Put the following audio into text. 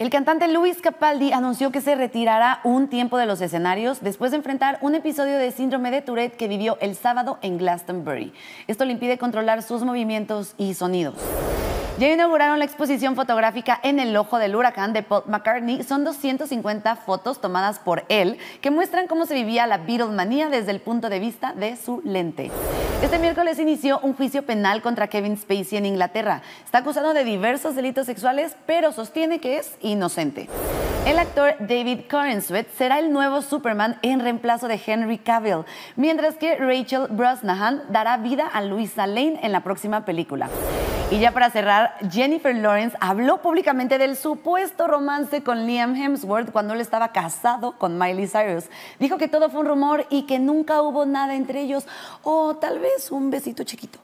El cantante Luis Capaldi anunció que se retirará un tiempo de los escenarios después de enfrentar un episodio de síndrome de Tourette que vivió el sábado en Glastonbury. Esto le impide controlar sus movimientos y sonidos. Ya inauguraron la exposición fotográfica En el Ojo del Huracán de Paul McCartney. Son 250 fotos tomadas por él que muestran cómo se vivía la Beatlemanía desde el punto de vista de su lente. Este miércoles inició un juicio penal contra Kevin Spacey en Inglaterra. Está acusado de diversos delitos sexuales, pero sostiene que es inocente. El actor David Corenswet será el nuevo Superman en reemplazo de Henry Cavill, mientras que Rachel Brosnahan dará vida a Luisa Lane en la próxima película. Y ya para cerrar, Jennifer Lawrence habló públicamente del supuesto romance con Liam Hemsworth cuando él estaba casado con Miley Cyrus. Dijo que todo fue un rumor y que nunca hubo nada entre ellos, o tal vez un besito chiquito.